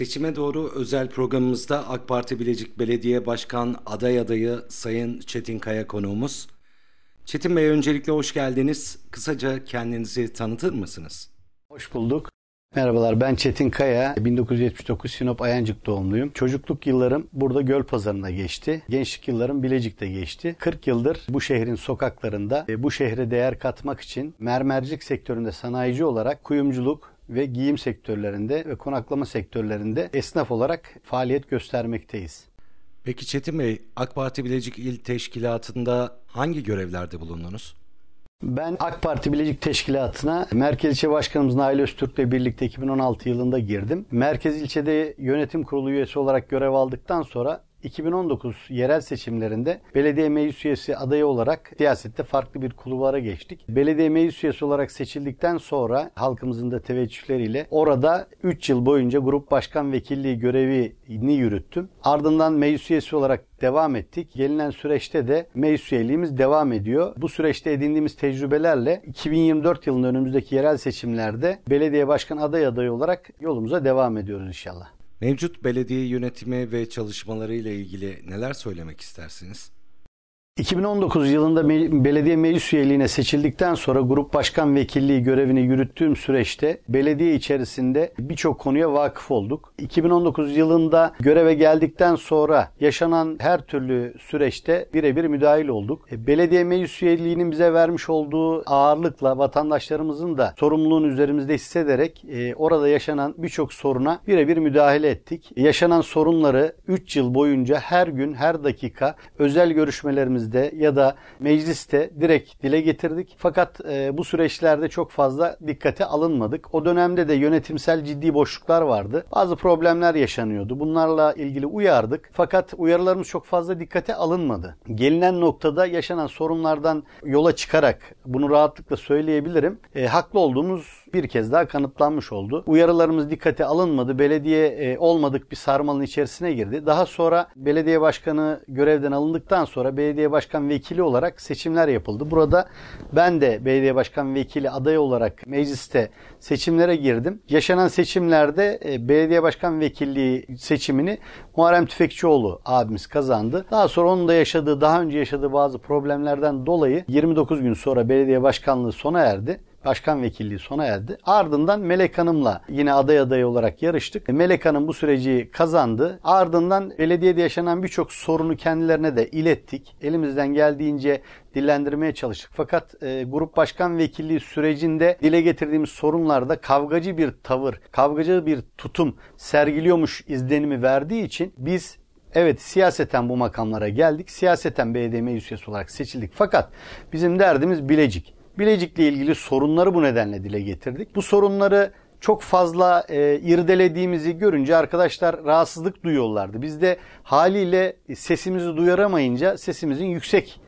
Seçime doğru özel programımızda AK Parti Bilecik Belediye Başkan aday adayı Sayın Çetin Kaya konuğumuz. Çetin Bey öncelikle hoş geldiniz. Kısaca kendinizi tanıtır mısınız? Hoş bulduk. Merhabalar ben Çetin Kaya. 1979 Sinop Ayancık doğumluyum. Çocukluk yıllarım burada Göl Pazarı'nda geçti. Gençlik yıllarım Bilecik'te geçti. 40 yıldır bu şehrin sokaklarında e, bu şehre değer katmak için mermercik sektöründe sanayici olarak kuyumculuk, ve giyim sektörlerinde ve konaklama sektörlerinde esnaf olarak faaliyet göstermekteyiz. Peki Çetin Bey, AK Parti Bilecik İl Teşkilatı'nda hangi görevlerde bulundunuz? Ben AK Parti Bilecik Teşkilatı'na Merkez İlçe Başkanımız Nail Öztürk ile birlikte 2016 yılında girdim. Merkez İlçe'de yönetim kurulu üyesi olarak görev aldıktan sonra 2019 yerel seçimlerinde belediye meclis üyesi adayı olarak siyasette farklı bir kulvara geçtik. Belediye meclis üyesi olarak seçildikten sonra halkımızın da teveccühleriyle orada 3 yıl boyunca grup başkan vekilliği görevini yürüttüm. Ardından meclis üyesi olarak devam ettik. Gelinen süreçte de meclis üyeliğimiz devam ediyor. Bu süreçte edindiğimiz tecrübelerle 2024 yılının önümüzdeki yerel seçimlerde belediye başkan aday adayı olarak yolumuza devam ediyoruz inşallah. Mevcut belediye yönetimi ve çalışmaları ile ilgili neler söylemek istersiniz? 2019 yılında me belediye meclis üyeliğine seçildikten sonra grup başkan vekilliği görevini yürüttüğüm süreçte belediye içerisinde birçok konuya vakıf olduk. 2019 yılında göreve geldikten sonra yaşanan her türlü süreçte birebir müdahil olduk. E, belediye meclis üyeliğinin bize vermiş olduğu ağırlıkla vatandaşlarımızın da sorumluluğunu üzerimizde hissederek e, orada yaşanan birçok soruna birebir müdahale ettik. Yaşanan sorunları 3 yıl boyunca her gün her dakika özel görüşmelerimiz dersimizde ya da mecliste direkt dile getirdik. Fakat e, bu süreçlerde çok fazla dikkate alınmadık. O dönemde de yönetimsel ciddi boşluklar vardı. Bazı problemler yaşanıyordu. Bunlarla ilgili uyardık. Fakat uyarılarımız çok fazla dikkate alınmadı. Gelinen noktada yaşanan sorunlardan yola çıkarak bunu rahatlıkla söyleyebilirim. E, haklı olduğumuz bir kez daha kanıtlanmış oldu. Uyarılarımız dikkate alınmadı. Belediye e, olmadık bir sarmalın içerisine girdi. Daha sonra belediye başkanı görevden alındıktan sonra belediye belediye başkan vekili olarak seçimler yapıldı. Burada ben de belediye başkan vekili adayı olarak mecliste seçimlere girdim. Yaşanan seçimlerde e, belediye başkan vekilliği seçimini Muharrem Tüfekçioğlu abimiz kazandı. Daha sonra onun da yaşadığı, daha önce yaşadığı bazı problemlerden dolayı 29 gün sonra belediye başkanlığı sona erdi başkan vekilliği sona erdi. Ardından Melek Hanım'la yine aday adayı olarak yarıştık. Melek Hanım bu süreci kazandı. Ardından belediyede yaşanan birçok sorunu kendilerine de ilettik. Elimizden geldiğince dillendirmeye çalıştık. Fakat e, grup başkan vekilliği sürecinde dile getirdiğimiz sorunlarda kavgacı bir tavır, kavgacı bir tutum sergiliyormuş izlenimi verdiği için biz Evet siyaseten bu makamlara geldik. Siyaseten BDM üyesi olarak seçildik. Fakat bizim derdimiz Bilecik. Bilecik'le ilgili sorunları bu nedenle dile getirdik. Bu sorunları çok fazla e, irdelediğimizi görünce arkadaşlar rahatsızlık duyuyorlardı. Biz de haliyle sesimizi duyaramayınca sesimizin yüksek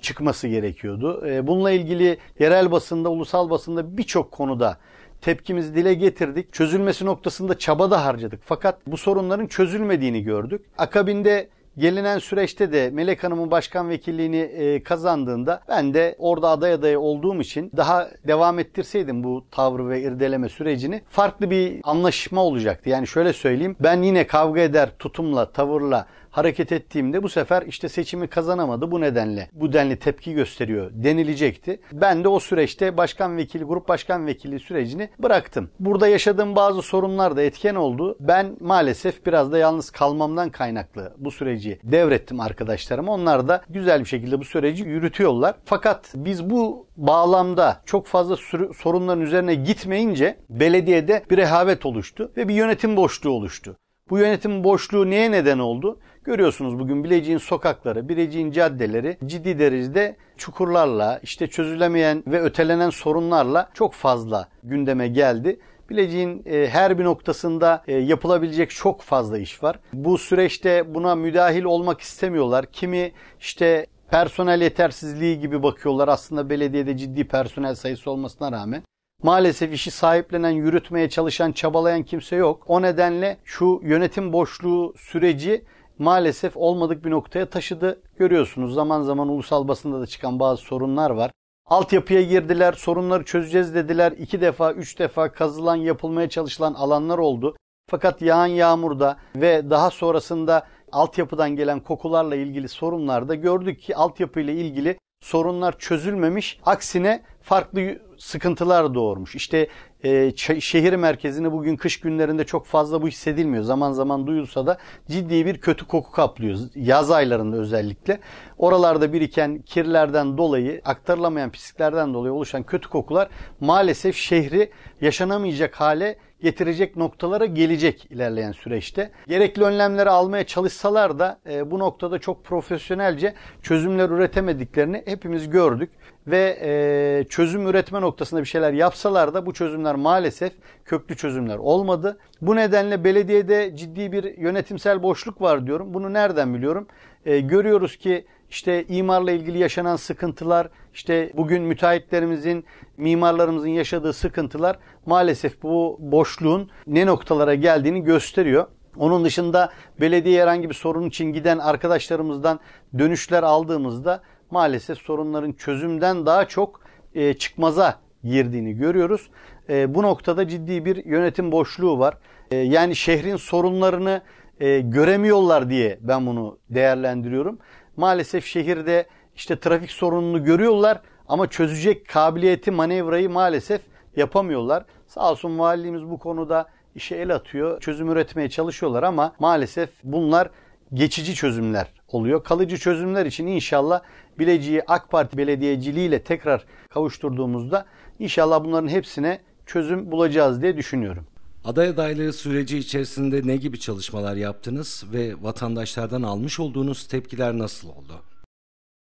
çıkması gerekiyordu. E, bununla ilgili yerel basında, ulusal basında birçok konuda tepkimizi dile getirdik. Çözülmesi noktasında çaba da harcadık. Fakat bu sorunların çözülmediğini gördük. Akabinde gelinen süreçte de Melek Hanım'ın başkan vekilliğini e, kazandığında ben de orada aday adayı olduğum için daha devam ettirseydim bu tavrı ve irdeleme sürecini farklı bir anlaşma olacaktı. Yani şöyle söyleyeyim ben yine kavga eder tutumla, tavırla hareket ettiğimde bu sefer işte seçimi kazanamadı bu nedenle bu denli tepki gösteriyor denilecekti. Ben de o süreçte başkan vekili grup başkan vekili sürecini bıraktım. Burada yaşadığım bazı sorunlar da etken oldu. Ben maalesef biraz da yalnız kalmamdan kaynaklı bu süreci devrettim arkadaşlarım. Onlar da güzel bir şekilde bu süreci yürütüyorlar. Fakat biz bu bağlamda çok fazla sorunların üzerine gitmeyince belediyede bir rehavet oluştu ve bir yönetim boşluğu oluştu. Bu yönetim boşluğu neye neden oldu? Görüyorsunuz bugün Bilecik'in sokakları, Bilecik'in caddeleri ciddi derecede çukurlarla, işte çözülemeyen ve ötelenen sorunlarla çok fazla gündeme geldi. Bilecik'in e, her bir noktasında e, yapılabilecek çok fazla iş var. Bu süreçte buna müdahil olmak istemiyorlar. Kimi işte personel yetersizliği gibi bakıyorlar. Aslında belediyede ciddi personel sayısı olmasına rağmen. Maalesef işi sahiplenen, yürütmeye çalışan, çabalayan kimse yok. O nedenle şu yönetim boşluğu süreci maalesef olmadık bir noktaya taşıdı. Görüyorsunuz zaman zaman ulusal basında da çıkan bazı sorunlar var. Altyapıya girdiler, sorunları çözeceğiz dediler. İki defa, üç defa kazılan, yapılmaya çalışılan alanlar oldu. Fakat yağan yağmurda ve daha sonrasında altyapıdan gelen kokularla ilgili sorunlarda gördük ki altyapıyla ilgili sorunlar çözülmemiş. Aksine farklı sıkıntılar doğurmuş. İşte e, şehir merkezinde bugün kış günlerinde çok fazla bu hissedilmiyor. Zaman zaman duyulsa da ciddi bir kötü koku kaplıyor. Yaz aylarında özellikle. Oralarda biriken kirlerden dolayı, aktarılamayan pisliklerden dolayı oluşan kötü kokular maalesef şehri yaşanamayacak hale getirecek noktalara gelecek ilerleyen süreçte. Gerekli önlemleri almaya çalışsalar da e, bu noktada çok profesyonelce çözümler üretemediklerini hepimiz gördük ve e, çözüm üretme noktasında bir şeyler yapsalar da bu çözümler maalesef köklü çözümler olmadı. Bu nedenle belediyede ciddi bir yönetimsel boşluk var diyorum. Bunu nereden biliyorum? e, görüyoruz ki işte imarla ilgili yaşanan sıkıntılar, işte bugün müteahhitlerimizin, mimarlarımızın yaşadığı sıkıntılar maalesef bu boşluğun ne noktalara geldiğini gösteriyor. Onun dışında belediye herhangi bir sorun için giden arkadaşlarımızdan dönüşler aldığımızda maalesef sorunların çözümden daha çok e, çıkmaza girdiğini görüyoruz. E, bu noktada ciddi bir yönetim boşluğu var. E, yani şehrin sorunlarını e, göremiyorlar diye ben bunu değerlendiriyorum. Maalesef şehirde işte trafik sorununu görüyorlar ama çözecek kabiliyeti, manevrayı maalesef yapamıyorlar. Sağ olsun valiliğimiz bu konuda işe el atıyor, çözüm üretmeye çalışıyorlar ama maalesef bunlar geçici çözümler oluyor. Kalıcı çözümler için inşallah Bilecik'i AK Parti belediyeciliğiyle tekrar kavuşturduğumuzda inşallah bunların hepsine çözüm bulacağız diye düşünüyorum. Aday adaylığı süreci içerisinde ne gibi çalışmalar yaptınız ve vatandaşlardan almış olduğunuz tepkiler nasıl oldu?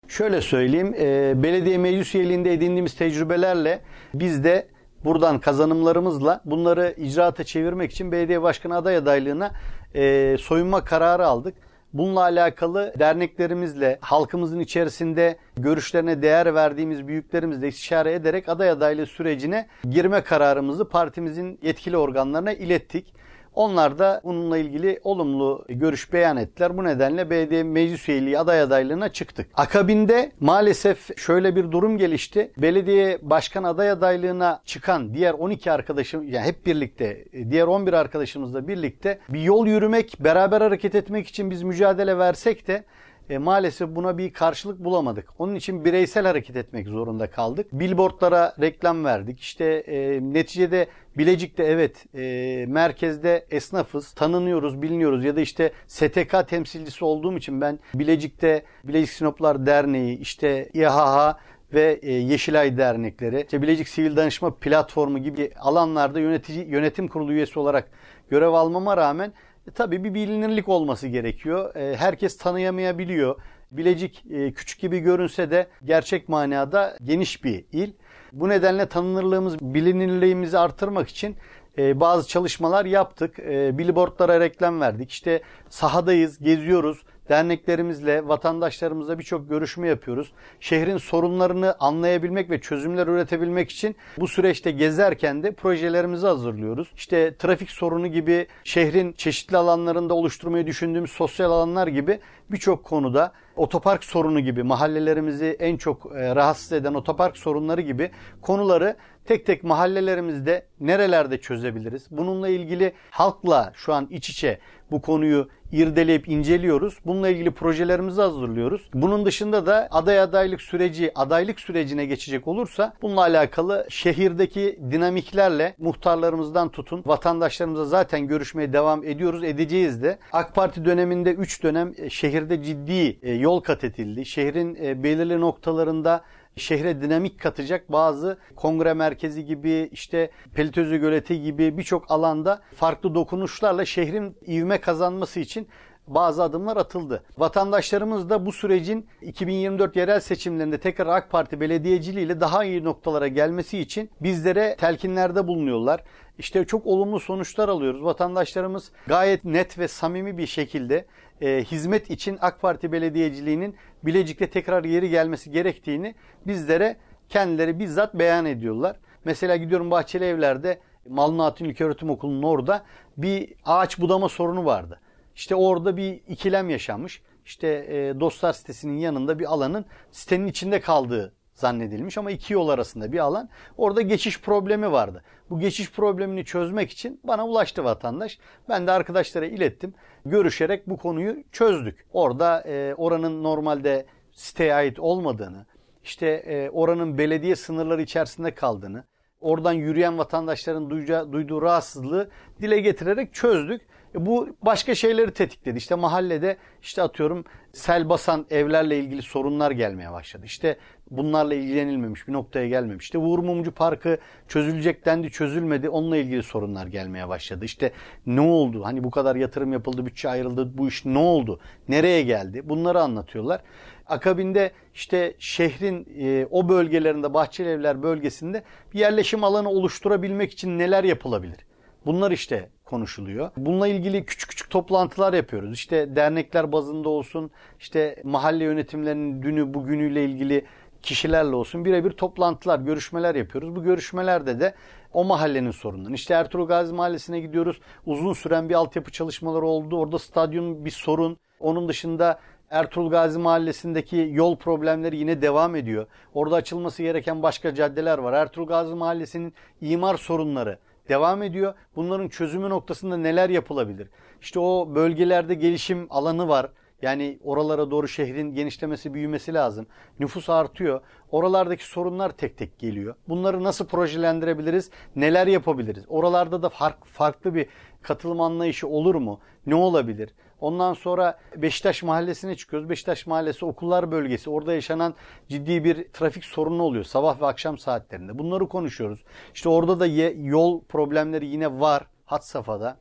Şöyle söyleyeyim, e, belediye meclis üyeliğinde edindiğimiz tecrübelerle biz de buradan kazanımlarımızla bunları icraata çevirmek için belediye başkanı aday adaylığına e, soyunma kararı aldık. Bununla alakalı derneklerimizle, halkımızın içerisinde görüşlerine değer verdiğimiz büyüklerimizle istişare ederek aday adaylığı sürecine girme kararımızı partimizin yetkili organlarına ilettik. Onlar da bununla ilgili olumlu görüş beyan ettiler. Bu nedenle BD meclis üyeliği aday adaylığına çıktık. Akabinde maalesef şöyle bir durum gelişti. Belediye başkan aday adaylığına çıkan diğer 12 arkadaşım yani hep birlikte diğer 11 arkadaşımızla birlikte bir yol yürümek, beraber hareket etmek için biz mücadele versek de e, maalesef buna bir karşılık bulamadık. Onun için bireysel hareket etmek zorunda kaldık. Billboardlara reklam verdik. İşte e, neticede Bilecik'te evet e, merkezde esnafız, tanınıyoruz, biliniyoruz ya da işte STK temsilcisi olduğum için ben Bilecik'te Bilecik Sinoplar Derneği, işte İHH ve e, Yeşilay Dernekleri, işte Bilecik Sivil Danışma Platformu gibi alanlarda yönetici yönetim kurulu üyesi olarak görev almama rağmen e, tabii bir bilinirlik olması gerekiyor. E, herkes tanıyamayabiliyor. Bilecik e, küçük gibi görünse de gerçek manada geniş bir il. Bu nedenle tanınırlığımız, bilinirliğimizi artırmak için e, bazı çalışmalar yaptık. E, billboardlara reklam verdik. İşte sahadayız, geziyoruz. Derneklerimizle, vatandaşlarımızla birçok görüşme yapıyoruz. Şehrin sorunlarını anlayabilmek ve çözümler üretebilmek için bu süreçte gezerken de projelerimizi hazırlıyoruz. İşte trafik sorunu gibi şehrin çeşitli alanlarında oluşturmayı düşündüğümüz sosyal alanlar gibi birçok konuda otopark sorunu gibi mahallelerimizi en çok e, rahatsız eden otopark sorunları gibi konuları tek tek mahallelerimizde nerelerde çözebiliriz? Bununla ilgili halkla şu an iç içe bu konuyu irdeleyip inceliyoruz. Bununla ilgili projelerimizi hazırlıyoruz. Bunun dışında da aday adaylık süreci, adaylık sürecine geçecek olursa bununla alakalı şehirdeki dinamiklerle muhtarlarımızdan tutun vatandaşlarımıza zaten görüşmeye devam ediyoruz, edeceğiz de. AK Parti döneminde 3 dönem e, şehirde ciddi e, yol kat edildi. Şehrin e, belirli noktalarında şehre dinamik katacak bazı kongre merkezi gibi işte Pelitözü Göleti gibi birçok alanda farklı dokunuşlarla şehrin ivme kazanması için bazı adımlar atıldı. Vatandaşlarımız da bu sürecin 2024 yerel seçimlerinde tekrar AK Parti ile daha iyi noktalara gelmesi için bizlere telkinlerde bulunuyorlar. İşte çok olumlu sonuçlar alıyoruz. Vatandaşlarımız gayet net ve samimi bir şekilde e, hizmet için AK Parti belediyeciliğinin Bilecik'te tekrar geri gelmesi gerektiğini bizlere kendileri bizzat beyan ediyorlar. Mesela gidiyorum Bahçeli Evler'de Malnat'ın İlköğretim Okulu'nun orada bir ağaç budama sorunu vardı. İşte orada bir ikilem yaşanmış. İşte e, Dostlar sitesinin yanında bir alanın sitenin içinde kaldığı zannedilmiş ama iki yol arasında bir alan. Orada geçiş problemi vardı. Bu geçiş problemini çözmek için bana ulaştı vatandaş. Ben de arkadaşlara ilettim. Görüşerek bu konuyu çözdük. Orada e, oranın normalde siteye ait olmadığını, işte e, oranın belediye sınırları içerisinde kaldığını, oradan yürüyen vatandaşların duyca, duyduğu rahatsızlığı dile getirerek çözdük. E, bu başka şeyleri tetikledi. İşte mahallede işte atıyorum sel basan evlerle ilgili sorunlar gelmeye başladı. İşte bunlarla ilgilenilmemiş bir noktaya gelmemiş. İşte Uğur Mumcu Parkı çözülecek dendi çözülmedi onunla ilgili sorunlar gelmeye başladı. İşte ne oldu hani bu kadar yatırım yapıldı bütçe ayrıldı bu iş ne oldu nereye geldi bunları anlatıyorlar. Akabinde işte şehrin e, o bölgelerinde Bahçelievler bölgesinde bir yerleşim alanı oluşturabilmek için neler yapılabilir? Bunlar işte konuşuluyor. Bununla ilgili küçük küçük toplantılar yapıyoruz. İşte dernekler bazında olsun, işte mahalle yönetimlerinin dünü bugünüyle ilgili kişilerle olsun birebir toplantılar, görüşmeler yapıyoruz. Bu görüşmelerde de o mahallenin sorunları. İşte Ertuğrul Gazi Mahallesi'ne gidiyoruz. Uzun süren bir altyapı çalışmaları oldu. Orada stadyum bir sorun. Onun dışında Ertuğrul Gazi Mahallesi'ndeki yol problemleri yine devam ediyor. Orada açılması gereken başka caddeler var. Ertuğrul Gazi Mahallesi'nin imar sorunları devam ediyor. Bunların çözümü noktasında neler yapılabilir? İşte o bölgelerde gelişim alanı var. Yani oralara doğru şehrin genişlemesi, büyümesi lazım. Nüfus artıyor. Oralardaki sorunlar tek tek geliyor. Bunları nasıl projelendirebiliriz? Neler yapabiliriz? Oralarda da fark, farklı bir katılım anlayışı olur mu? Ne olabilir? Ondan sonra Beşiktaş Mahallesi'ne çıkıyoruz. Beşiktaş Mahallesi okullar bölgesi. Orada yaşanan ciddi bir trafik sorunu oluyor sabah ve akşam saatlerinde. Bunları konuşuyoruz. İşte orada da yol problemleri yine var hat safhada.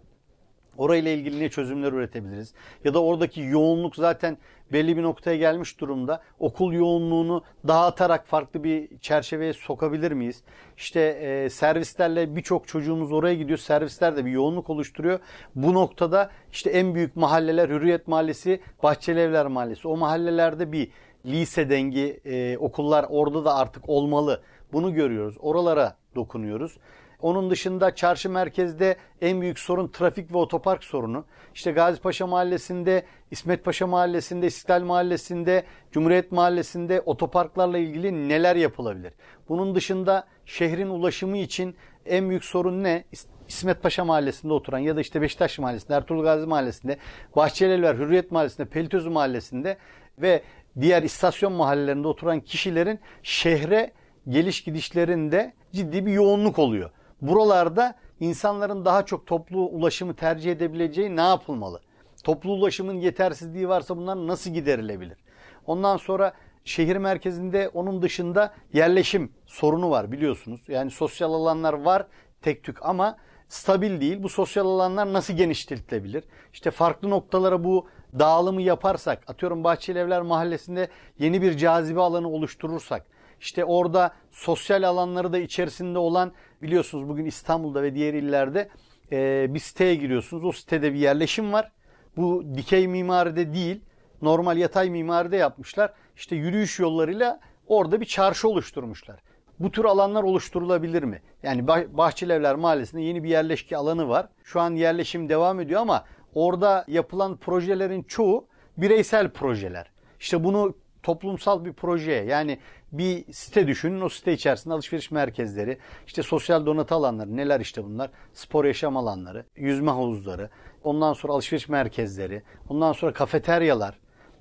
Orayla ilgili ne çözümler üretebiliriz? Ya da oradaki yoğunluk zaten belli bir noktaya gelmiş durumda. Okul yoğunluğunu dağıtarak farklı bir çerçeveye sokabilir miyiz? İşte e, servislerle birçok çocuğumuz oraya gidiyor. Servisler de bir yoğunluk oluşturuyor. Bu noktada işte en büyük mahalleler Hürriyet Mahallesi, Bahçelievler Mahallesi. O mahallelerde bir lise dengi e, okullar orada da artık olmalı. Bunu görüyoruz. Oralara dokunuyoruz. Onun dışında çarşı merkezde en büyük sorun trafik ve otopark sorunu. İşte Gazi Paşa Mahallesi'nde, İsmet Paşa Mahallesi'nde, İstiklal Mahallesi'nde, Cumhuriyet Mahallesi'nde otoparklarla ilgili neler yapılabilir? Bunun dışında şehrin ulaşımı için en büyük sorun ne? İsmet Paşa Mahallesi'nde oturan ya da işte Beşiktaş Mahallesi'nde, Ertuğrul Gazi Mahallesi'nde, Bahçelievler, Hürriyet Mahallesi'nde, Pelitözü Mahallesi'nde ve diğer istasyon mahallelerinde oturan kişilerin şehre geliş gidişlerinde ciddi bir yoğunluk oluyor. Buralarda insanların daha çok toplu ulaşımı tercih edebileceği ne yapılmalı? Toplu ulaşımın yetersizliği varsa bunlar nasıl giderilebilir? Ondan sonra şehir merkezinde onun dışında yerleşim sorunu var biliyorsunuz. Yani sosyal alanlar var tek tük ama stabil değil. Bu sosyal alanlar nasıl genişletilebilir? İşte farklı noktalara bu dağılımı yaparsak, atıyorum Bahçeli Evler Mahallesi'nde yeni bir cazibe alanı oluşturursak, işte orada sosyal alanları da içerisinde olan Biliyorsunuz bugün İstanbul'da ve diğer illerde e, bir siteye giriyorsunuz. O sitede bir yerleşim var. Bu dikey mimaride değil, normal yatay mimaride yapmışlar. İşte yürüyüş yollarıyla orada bir çarşı oluşturmuşlar. Bu tür alanlar oluşturulabilir mi? Yani Bahçelievler Mahallesi'nde yeni bir yerleşki alanı var. Şu an yerleşim devam ediyor ama orada yapılan projelerin çoğu bireysel projeler. İşte bunu toplumsal bir projeye yani bir site düşünün. O site içerisinde alışveriş merkezleri, işte sosyal donatı alanları, neler işte bunlar? Spor yaşam alanları, yüzme havuzları, ondan sonra alışveriş merkezleri, ondan sonra kafeteryalar,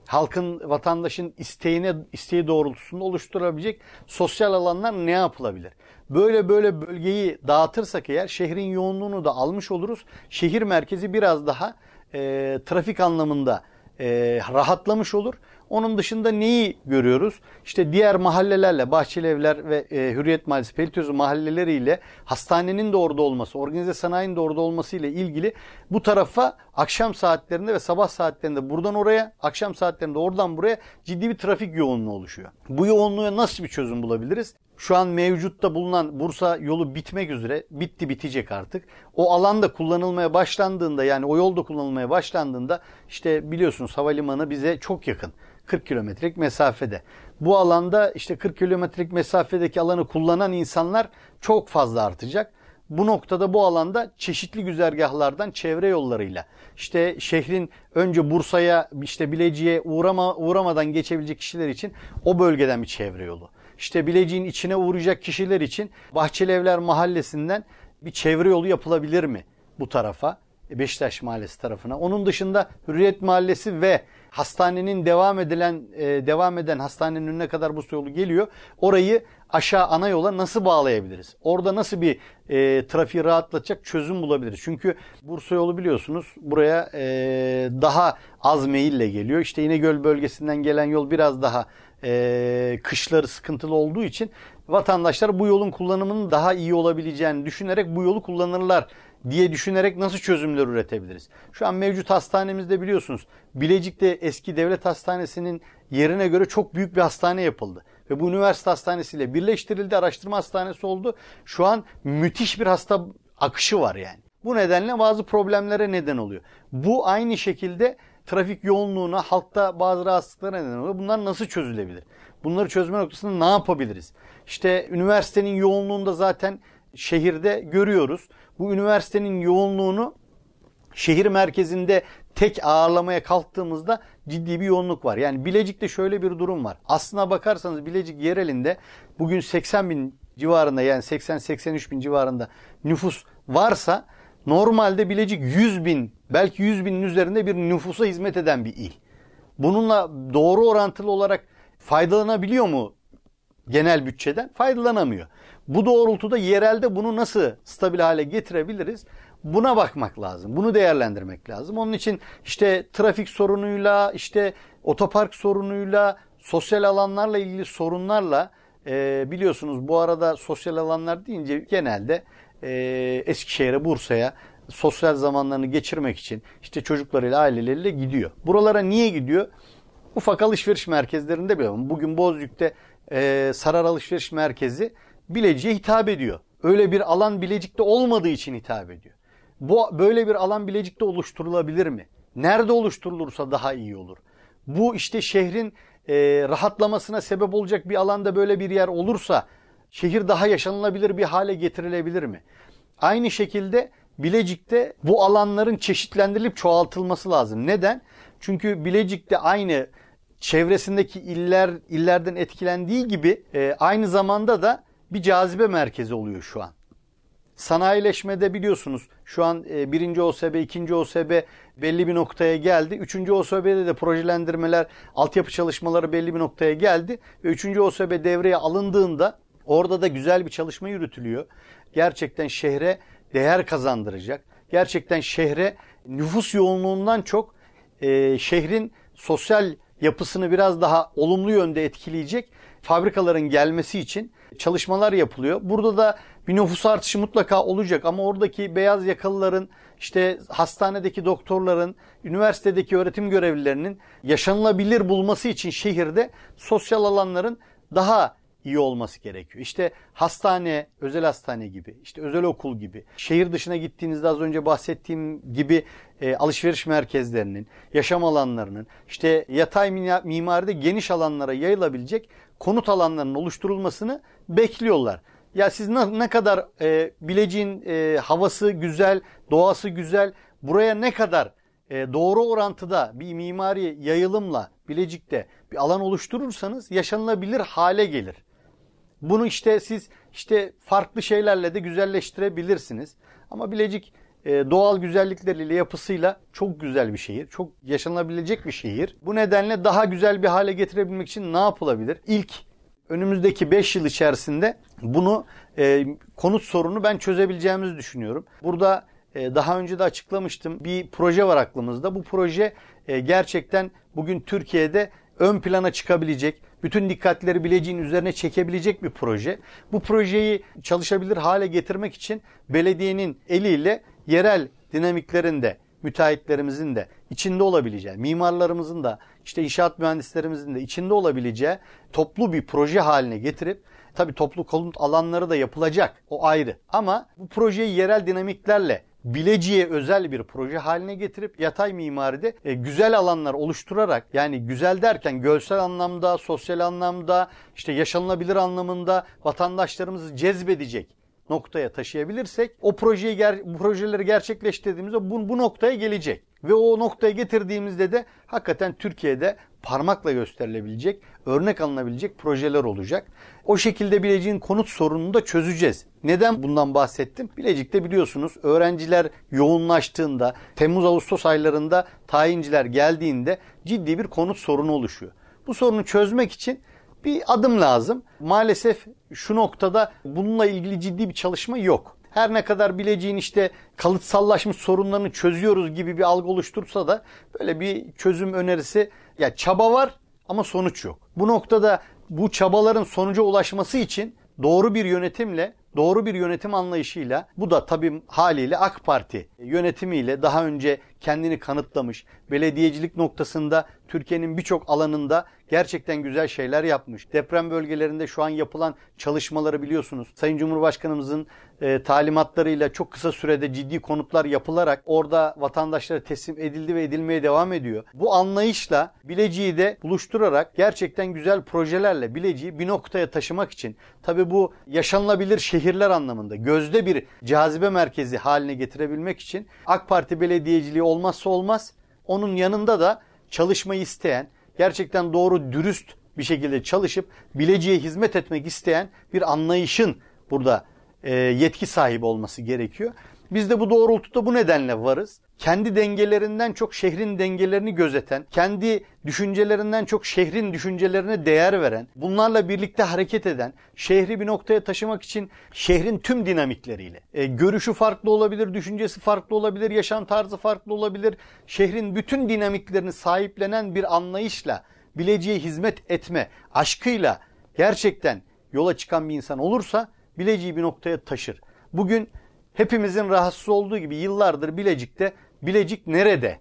halkın, vatandaşın isteğine, isteği doğrultusunda oluşturabilecek sosyal alanlar ne yapılabilir? Böyle böyle bölgeyi dağıtırsak eğer şehrin yoğunluğunu da almış oluruz. Şehir merkezi biraz daha e, trafik anlamında e, rahatlamış olur. Onun dışında neyi görüyoruz? İşte diğer mahallelerle, Bahçeli Evler ve e, Hürriyet Mahallesi, Pelitözü mahalleleriyle hastanenin de orada olması, organize sanayinin de orada olması ile ilgili bu tarafa akşam saatlerinde ve sabah saatlerinde buradan oraya, akşam saatlerinde oradan buraya ciddi bir trafik yoğunluğu oluşuyor. Bu yoğunluğa nasıl bir çözüm bulabiliriz? şu an mevcutta bulunan Bursa yolu bitmek üzere. Bitti bitecek artık. O alanda kullanılmaya başlandığında yani o yolda kullanılmaya başlandığında işte biliyorsunuz havalimanı bize çok yakın. 40 kilometrelik mesafede. Bu alanda işte 40 kilometrelik mesafedeki alanı kullanan insanlar çok fazla artacak. Bu noktada bu alanda çeşitli güzergahlardan çevre yollarıyla işte şehrin önce Bursa'ya işte Bilecik'e uğrama, uğramadan geçebilecek kişiler için o bölgeden bir çevre yolu işte Bilecik'in içine uğrayacak kişiler için Bahçelievler Mahallesi'nden bir çevre yolu yapılabilir mi bu tarafa? Beşiktaş Mahallesi tarafına. Onun dışında Hürriyet Mahallesi ve hastanenin devam edilen e, devam eden hastanenin önüne kadar bu yolu geliyor. Orayı aşağı ana yola nasıl bağlayabiliriz? Orada nasıl bir e, trafiği rahatlatacak çözüm bulabiliriz? Çünkü Bursa yolu biliyorsunuz buraya e, daha az meyille geliyor. İşte yine göl bölgesinden gelen yol biraz daha e, kışları sıkıntılı olduğu için vatandaşlar bu yolun kullanımının daha iyi olabileceğini düşünerek bu yolu kullanırlar diye düşünerek nasıl çözümler üretebiliriz? Şu an mevcut hastanemizde biliyorsunuz Bilecik'te eski devlet hastanesinin yerine göre çok büyük bir hastane yapıldı. Ve bu üniversite hastanesiyle birleştirildi, araştırma hastanesi oldu. Şu an müthiş bir hasta akışı var yani. Bu nedenle bazı problemlere neden oluyor. Bu aynı şekilde trafik yoğunluğuna, halkta bazı rahatsızlıklara neden oluyor. Bunlar nasıl çözülebilir? Bunları çözme noktasında ne yapabiliriz? İşte üniversitenin yoğunluğunda zaten şehirde görüyoruz. Bu üniversitenin yoğunluğunu şehir merkezinde tek ağırlamaya kalktığımızda ciddi bir yoğunluk var. Yani Bilecik'te şöyle bir durum var. Aslına bakarsanız Bilecik yerelinde bugün 80 bin civarında yani 80-83 bin civarında nüfus varsa normalde Bilecik 100 bin Belki 100 binin üzerinde bir nüfusa hizmet eden bir il. Bununla doğru orantılı olarak faydalanabiliyor mu genel bütçeden? Faydalanamıyor. Bu doğrultuda yerelde bunu nasıl stabil hale getirebiliriz? Buna bakmak lazım. Bunu değerlendirmek lazım. Onun için işte trafik sorunuyla, işte otopark sorunuyla, sosyal alanlarla ilgili sorunlarla e, biliyorsunuz bu arada sosyal alanlar deyince genelde e, Eskişehir'e, Bursa'ya sosyal zamanlarını geçirmek için işte çocuklarıyla aileleriyle gidiyor. Buralara niye gidiyor? Ufak alışveriş merkezlerinde bile. Bugün Bozüyük'te e, Sarar Alışveriş Merkezi Bilecik'e hitap ediyor. Öyle bir alan Bilecik'te olmadığı için hitap ediyor. Bu Böyle bir alan Bilecik'te oluşturulabilir mi? Nerede oluşturulursa daha iyi olur. Bu işte şehrin e, rahatlamasına sebep olacak bir alanda böyle bir yer olursa şehir daha yaşanılabilir bir hale getirilebilir mi? Aynı şekilde Bilecik'te bu alanların çeşitlendirilip çoğaltılması lazım. Neden? Çünkü Bilecik'te aynı çevresindeki iller illerden etkilendiği gibi e, aynı zamanda da bir cazibe merkezi oluyor şu an. Sanayileşmede biliyorsunuz şu an e, birinci OSB, ikinci OSB belli bir noktaya geldi. Üçüncü OSB'de de projelendirmeler, altyapı çalışmaları belli bir noktaya geldi. Ve üçüncü OSB devreye alındığında orada da güzel bir çalışma yürütülüyor. Gerçekten şehre değer kazandıracak. Gerçekten şehre nüfus yoğunluğundan çok e, şehrin sosyal yapısını biraz daha olumlu yönde etkileyecek fabrikaların gelmesi için çalışmalar yapılıyor. Burada da bir nüfus artışı mutlaka olacak ama oradaki beyaz yakalıların işte hastanedeki doktorların, üniversitedeki öğretim görevlilerinin yaşanılabilir bulması için şehirde sosyal alanların daha iyi olması gerekiyor. İşte hastane, özel hastane gibi, işte özel okul gibi, şehir dışına gittiğinizde az önce bahsettiğim gibi e, alışveriş merkezlerinin, yaşam alanlarının, işte yatay mimaride geniş alanlara yayılabilecek konut alanlarının oluşturulmasını bekliyorlar. Ya siz ne, ne kadar e, Bilecik'in e, havası güzel, doğası güzel, buraya ne kadar e, doğru orantıda bir mimari yayılımla Bilecik'te bir alan oluşturursanız yaşanılabilir hale gelir. Bunu işte siz işte farklı şeylerle de güzelleştirebilirsiniz. Ama Bilecik e, doğal güzellikleriyle yapısıyla çok güzel bir şehir. Çok yaşanabilecek bir şehir. Bu nedenle daha güzel bir hale getirebilmek için ne yapılabilir? İlk önümüzdeki 5 yıl içerisinde bunu e, konut sorunu ben çözebileceğimizi düşünüyorum. Burada e, daha önce de açıklamıştım bir proje var aklımızda. Bu proje gerçekten bugün Türkiye'de ön plana çıkabilecek, bütün dikkatleri bileceğin üzerine çekebilecek bir proje. Bu projeyi çalışabilir hale getirmek için belediyenin eliyle yerel dinamiklerinde müteahhitlerimizin de içinde olabileceği, mimarlarımızın da işte inşaat mühendislerimizin de içinde olabileceği toplu bir proje haline getirip tabi toplu konut alanları da yapılacak o ayrı ama bu projeyi yerel dinamiklerle Bilecik'e özel bir proje haline getirip yatay mimaride e, güzel alanlar oluşturarak yani güzel derken görsel anlamda, sosyal anlamda, işte yaşanılabilir anlamında vatandaşlarımızı cezbedecek noktaya taşıyabilirsek o projeyi ger bu projeleri gerçekleştirdiğimizde bu, bu noktaya gelecek. Ve o noktaya getirdiğimizde de hakikaten Türkiye'de parmakla gösterilebilecek, örnek alınabilecek projeler olacak. O şekilde Bilecik'in konut sorununu da çözeceğiz. Neden bundan bahsettim? Bilecik'te biliyorsunuz öğrenciler yoğunlaştığında, Temmuz-Ağustos aylarında tayinciler geldiğinde ciddi bir konut sorunu oluşuyor. Bu sorunu çözmek için bir adım lazım. Maalesef şu noktada bununla ilgili ciddi bir çalışma yok her ne kadar bileceğin işte kalıtsallaşmış sorunlarını çözüyoruz gibi bir algı oluştursa da böyle bir çözüm önerisi ya yani çaba var ama sonuç yok. Bu noktada bu çabaların sonuca ulaşması için doğru bir yönetimle doğru bir yönetim anlayışıyla bu da tabii haliyle AK Parti yönetimiyle daha önce kendini kanıtlamış. Belediyecilik noktasında Türkiye'nin birçok alanında gerçekten güzel şeyler yapmış. Deprem bölgelerinde şu an yapılan çalışmaları biliyorsunuz. Sayın Cumhurbaşkanımızın e, talimatlarıyla çok kısa sürede ciddi konutlar yapılarak orada vatandaşlara teslim edildi ve edilmeye devam ediyor. Bu anlayışla Bilecik'i de buluşturarak gerçekten güzel projelerle Bilecik'i bir noktaya taşımak için tabi bu yaşanılabilir şehirler anlamında gözde bir cazibe merkezi haline getirebilmek için AK Parti belediyeciliği olan olmazsa olmaz. Onun yanında da çalışmayı isteyen, gerçekten doğru dürüst bir şekilde çalışıp bileciye hizmet etmek isteyen bir anlayışın burada e, yetki sahibi olması gerekiyor. Biz de bu doğrultuda bu nedenle varız. Kendi dengelerinden çok şehrin dengelerini gözeten, kendi düşüncelerinden çok şehrin düşüncelerine değer veren, bunlarla birlikte hareket eden, şehri bir noktaya taşımak için şehrin tüm dinamikleriyle, e, görüşü farklı olabilir, düşüncesi farklı olabilir, yaşam tarzı farklı olabilir, şehrin bütün dinamiklerini sahiplenen bir anlayışla, bileciğe hizmet etme aşkıyla gerçekten yola çıkan bir insan olursa bileciği bir noktaya taşır. Bugün Hepimizin rahatsız olduğu gibi yıllardır Bilecik'te Bilecik nerede?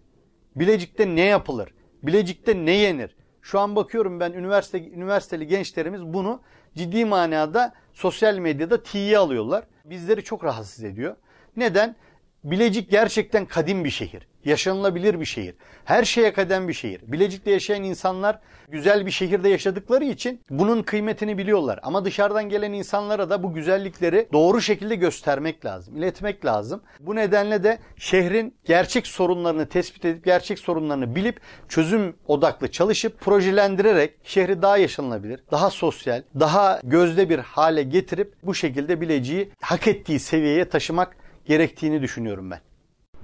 Bilecik'te ne yapılır? Bilecik'te ne yenir? Şu an bakıyorum ben üniversite üniversiteli gençlerimiz bunu ciddi manada sosyal medyada tiye alıyorlar. Bizleri çok rahatsız ediyor. Neden? Bilecik gerçekten kadim bir şehir. Yaşanılabilir bir şehir. Her şeye kadem bir şehir. Bilecik'te yaşayan insanlar güzel bir şehirde yaşadıkları için bunun kıymetini biliyorlar. Ama dışarıdan gelen insanlara da bu güzellikleri doğru şekilde göstermek lazım, iletmek lazım. Bu nedenle de şehrin gerçek sorunlarını tespit edip, gerçek sorunlarını bilip, çözüm odaklı çalışıp, projelendirerek şehri daha yaşanılabilir, daha sosyal, daha gözde bir hale getirip bu şekilde Bilecik'i hak ettiği seviyeye taşımak gerektiğini düşünüyorum ben.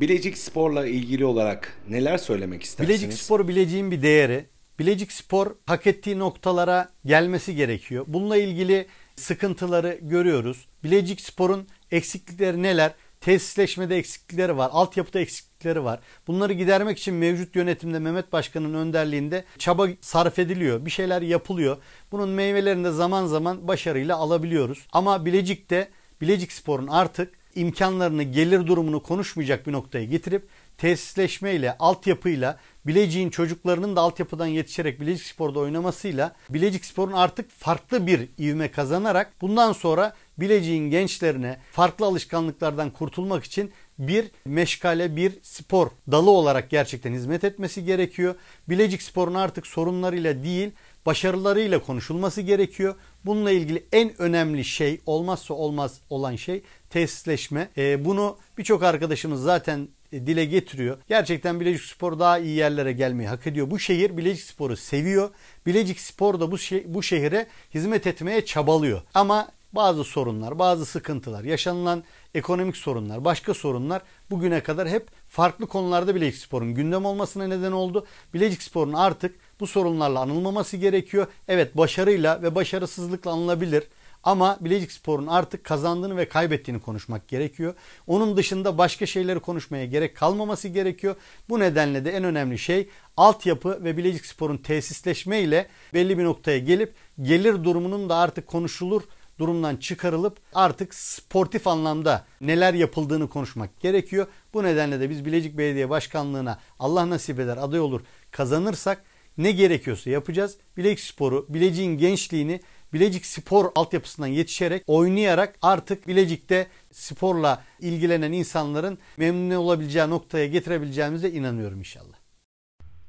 Bilecik Spor'la ilgili olarak neler söylemek istersiniz? Bilecik Spor Bilecik'in bir değeri. Bilecik Spor hak ettiği noktalara gelmesi gerekiyor. Bununla ilgili sıkıntıları görüyoruz. Bilecik Spor'un eksiklikleri neler? Tesisleşmede eksiklikleri var, altyapıda eksiklikleri var. Bunları gidermek için mevcut yönetimde Mehmet Başkan'ın önderliğinde çaba sarf ediliyor. Bir şeyler yapılıyor. Bunun meyvelerini de zaman zaman başarıyla alabiliyoruz. Ama Bilecik'te Bilecik Spor'un artık imkanlarını, gelir durumunu konuşmayacak bir noktaya getirip tesisleşmeyle, altyapıyla, Bilecik'in çocuklarının da altyapıdan yetişerek Bilecik Spor'da oynamasıyla Bilecik Spor'un artık farklı bir ivme kazanarak bundan sonra Bilecik'in gençlerine farklı alışkanlıklardan kurtulmak için bir meşgale, bir spor dalı olarak gerçekten hizmet etmesi gerekiyor. Bilecik Spor'un artık sorunlarıyla değil, başarılarıyla konuşulması gerekiyor. Bununla ilgili en önemli şey, olmazsa olmaz olan şey tesisleşme. E, bunu birçok arkadaşımız zaten dile getiriyor. Gerçekten Bilecik Spor daha iyi yerlere gelmeyi hak ediyor. Bu şehir Bilecik Spor'u seviyor. Bilecik Spor da bu, şe- bu şehire hizmet etmeye çabalıyor. Ama bazı sorunlar, bazı sıkıntılar, yaşanılan ekonomik sorunlar, başka sorunlar bugüne kadar hep farklı konularda Bilecik Spor'un gündem olmasına neden oldu. Bilecik Spor'un artık bu sorunlarla anılmaması gerekiyor. Evet başarıyla ve başarısızlıkla anılabilir. Ama Bilecik Spor'un artık kazandığını ve kaybettiğini konuşmak gerekiyor. Onun dışında başka şeyleri konuşmaya gerek kalmaması gerekiyor. Bu nedenle de en önemli şey altyapı ve Bilecik Spor'un tesisleşme ile belli bir noktaya gelip gelir durumunun da artık konuşulur durumdan çıkarılıp artık sportif anlamda neler yapıldığını konuşmak gerekiyor. Bu nedenle de biz Bilecik Belediye Başkanlığı'na Allah nasip eder aday olur kazanırsak ne gerekiyorsa yapacağız. Bilecik Sporu, Bilecik'in gençliğini Bilecik spor altyapısından yetişerek oynayarak artık Bilecik'te sporla ilgilenen insanların memnun olabileceği noktaya getirebileceğimize inanıyorum inşallah.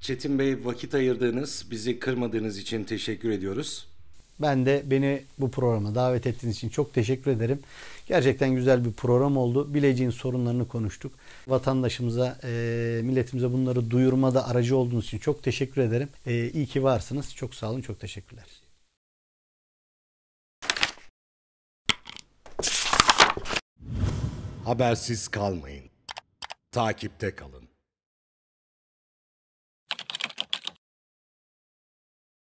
Çetin Bey vakit ayırdığınız, bizi kırmadığınız için teşekkür ediyoruz. Ben de beni bu programa davet ettiğiniz için çok teşekkür ederim. Gerçekten güzel bir program oldu. Bileceğin sorunlarını konuştuk. Vatandaşımıza, e, milletimize bunları duyurmada aracı olduğunuz için çok teşekkür ederim. E, iyi ki varsınız. Çok sağ olun, çok teşekkürler. Habersiz kalmayın. Takipte kalın.